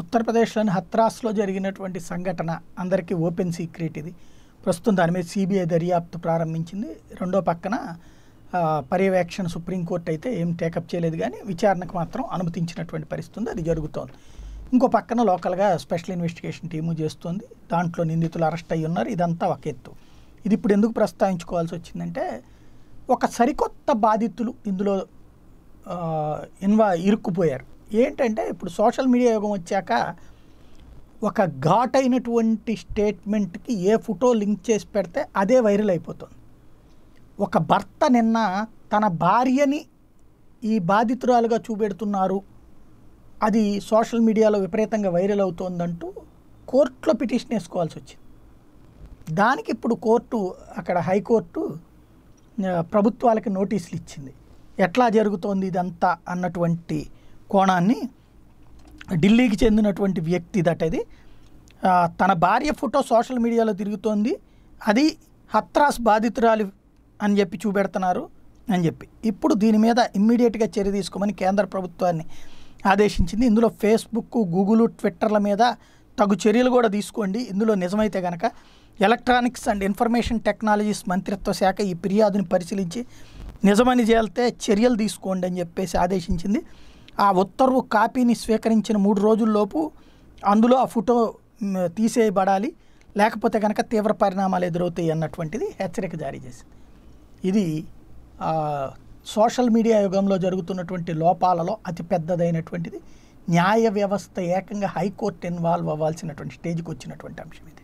ఉత్తరప్రదేశ్లోని హత్రాస్లో జరిగినటువంటి సంఘటన అందరికీ ఓపెన్ సీక్రెట్ ఇది ప్రస్తుతం దాని మీద సిబిఐ దర్యాప్తు ప్రారంభించింది రెండో పక్కన పర్యవేక్షణ సుప్రీంకోర్టు అయితే ఏం టేకప్ చేయలేదు కానీ విచారణకు మాత్రం అనుమతించినటువంటి పరిస్థితి ఉంది అది జరుగుతోంది ఇంకో పక్కన లోకల్గా స్పెషల్ ఇన్వెస్టిగేషన్ టీము చేస్తుంది దాంట్లో నిందితులు అరెస్ట్ అయ్యి ఉన్నారు ఇదంతా ఒక ఎత్తు ఇది ఇప్పుడు ఎందుకు ప్రస్తావించుకోవాల్సి వచ్చిందంటే ఒక సరికొత్త బాధితులు ఇందులో ఇన్వా ఇరుక్కుపోయారు ఏంటంటే ఇప్పుడు సోషల్ మీడియా యుగం వచ్చాక ఒక ఘాట్ అయినటువంటి స్టేట్మెంట్కి ఏ ఫోటో లింక్ చేసి పెడితే అదే వైరల్ అయిపోతుంది ఒక భర్త నిన్న తన భార్యని ఈ బాధితురాలుగా చూపెడుతున్నారు అది సోషల్ మీడియాలో విపరీతంగా వైరల్ అవుతోందంటూ కోర్టులో పిటిషన్ వేసుకోవాల్సి వచ్చింది దానికి ఇప్పుడు కోర్టు అక్కడ హైకోర్టు ప్రభుత్వాలకి నోటీసులు ఇచ్చింది ఎట్లా జరుగుతోంది ఇదంతా అన్నటువంటి కోణాన్ని ఢిల్లీకి చెందినటువంటి వ్యక్తి దట్ తన భార్య ఫోటో సోషల్ మీడియాలో తిరుగుతోంది అది హత్రాస్ బాధితురాలి అని చెప్పి చూపెడుతున్నారు అని చెప్పి ఇప్పుడు దీని మీద ఇమ్మీడియట్గా చర్య తీసుకోమని కేంద్ర ప్రభుత్వాన్ని ఆదేశించింది ఇందులో ఫేస్బుక్ గూగుల్ ట్విట్టర్ల మీద తగు చర్యలు కూడా తీసుకోండి ఇందులో నిజమైతే కనుక ఎలక్ట్రానిక్స్ అండ్ ఇన్ఫర్మేషన్ టెక్నాలజీస్ మంత్రిత్వ శాఖ ఈ ఫిర్యాదుని పరిశీలించి నిజమని చేస్తే చర్యలు తీసుకోండి అని చెప్పేసి ఆదేశించింది ఆ ఉత్తర్వు కాపీని స్వీకరించిన మూడు రోజుల్లోపు అందులో ఆ ఫోటో తీసేయబడాలి లేకపోతే కనుక తీవ్ర పరిణామాలు ఎదురవుతాయి అన్నటువంటిది హెచ్చరిక జారీ చేసింది ఇది సోషల్ మీడియా యుగంలో జరుగుతున్నటువంటి లోపాలలో అతి పెద్దదైనటువంటిది న్యాయ వ్యవస్థ ఏకంగా హైకోర్టు ఇన్వాల్వ్ అవ్వాల్సినటువంటి స్టేజ్కి వచ్చినటువంటి అంశం ఇది